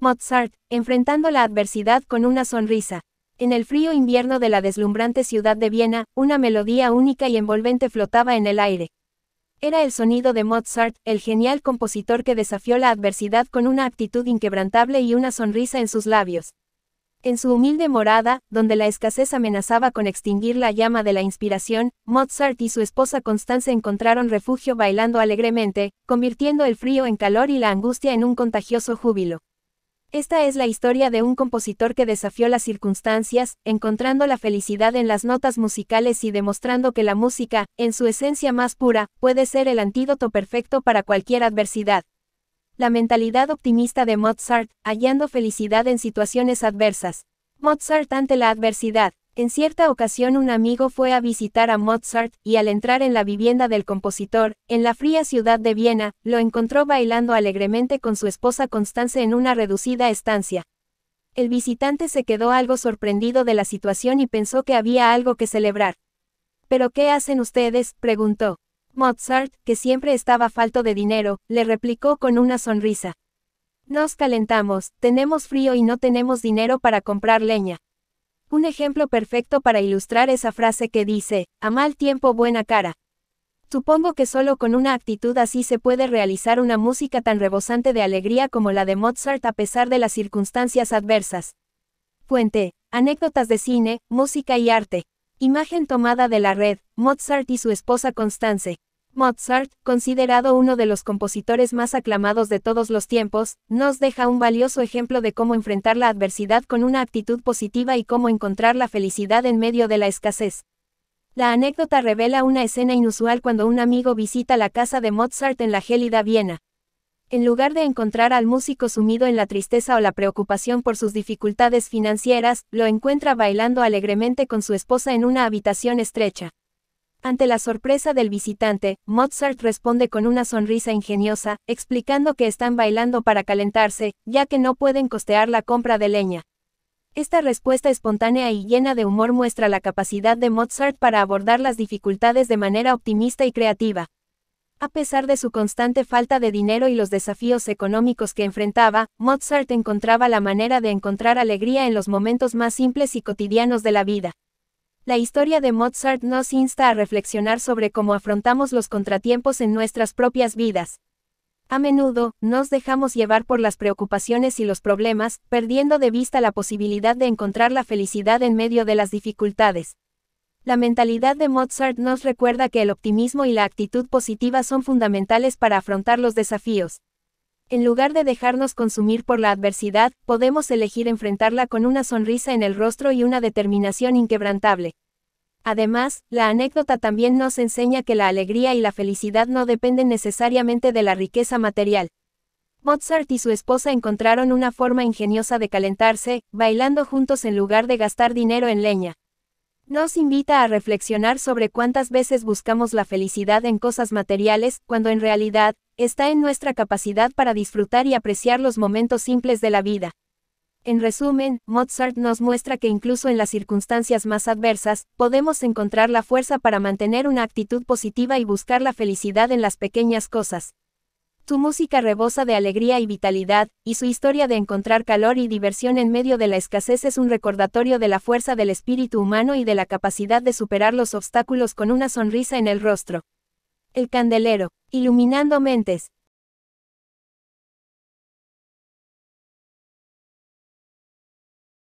Mozart, enfrentando la adversidad con una sonrisa. En el frío invierno de la deslumbrante ciudad de Viena, una melodía única y envolvente flotaba en el aire. Era el sonido de Mozart, el genial compositor que desafió la adversidad con una actitud inquebrantable y una sonrisa en sus labios. En su humilde morada, donde la escasez amenazaba con extinguir la llama de la inspiración, Mozart y su esposa Constance encontraron refugio bailando alegremente, convirtiendo el frío en calor y la angustia en un contagioso júbilo. Esta es la historia de un compositor que desafió las circunstancias, encontrando la felicidad en las notas musicales y demostrando que la música, en su esencia más pura, puede ser el antídoto perfecto para cualquier adversidad. La mentalidad optimista de Mozart, hallando felicidad en situaciones adversas. Mozart ante la adversidad. En cierta ocasión un amigo fue a visitar a Mozart y al entrar en la vivienda del compositor, en la fría ciudad de Viena, lo encontró bailando alegremente con su esposa Constance en una reducida estancia. El visitante se quedó algo sorprendido de la situación y pensó que había algo que celebrar. ¿Pero qué hacen ustedes? preguntó. Mozart, que siempre estaba falto de dinero, le replicó con una sonrisa. Nos calentamos, tenemos frío y no tenemos dinero para comprar leña. Un ejemplo perfecto para ilustrar esa frase que dice, a mal tiempo buena cara. Supongo que solo con una actitud así se puede realizar una música tan rebosante de alegría como la de Mozart a pesar de las circunstancias adversas. Fuente, anécdotas de cine, música y arte. Imagen tomada de la red, Mozart y su esposa Constance. Mozart, considerado uno de los compositores más aclamados de todos los tiempos, nos deja un valioso ejemplo de cómo enfrentar la adversidad con una actitud positiva y cómo encontrar la felicidad en medio de la escasez. La anécdota revela una escena inusual cuando un amigo visita la casa de Mozart en la gélida Viena. En lugar de encontrar al músico sumido en la tristeza o la preocupación por sus dificultades financieras, lo encuentra bailando alegremente con su esposa en una habitación estrecha. Ante la sorpresa del visitante, Mozart responde con una sonrisa ingeniosa, explicando que están bailando para calentarse, ya que no pueden costear la compra de leña. Esta respuesta espontánea y llena de humor muestra la capacidad de Mozart para abordar las dificultades de manera optimista y creativa. A pesar de su constante falta de dinero y los desafíos económicos que enfrentaba, Mozart encontraba la manera de encontrar alegría en los momentos más simples y cotidianos de la vida. La historia de Mozart nos insta a reflexionar sobre cómo afrontamos los contratiempos en nuestras propias vidas. A menudo, nos dejamos llevar por las preocupaciones y los problemas, perdiendo de vista la posibilidad de encontrar la felicidad en medio de las dificultades. La mentalidad de Mozart nos recuerda que el optimismo y la actitud positiva son fundamentales para afrontar los desafíos. En lugar de dejarnos consumir por la adversidad, podemos elegir enfrentarla con una sonrisa en el rostro y una determinación inquebrantable. Además, la anécdota también nos enseña que la alegría y la felicidad no dependen necesariamente de la riqueza material. Mozart y su esposa encontraron una forma ingeniosa de calentarse, bailando juntos en lugar de gastar dinero en leña. Nos invita a reflexionar sobre cuántas veces buscamos la felicidad en cosas materiales, cuando en realidad, está en nuestra capacidad para disfrutar y apreciar los momentos simples de la vida. En resumen, Mozart nos muestra que incluso en las circunstancias más adversas, podemos encontrar la fuerza para mantener una actitud positiva y buscar la felicidad en las pequeñas cosas. Tu música rebosa de alegría y vitalidad, y su historia de encontrar calor y diversión en medio de la escasez es un recordatorio de la fuerza del espíritu humano y de la capacidad de superar los obstáculos con una sonrisa en el rostro el candelero, iluminando mentes,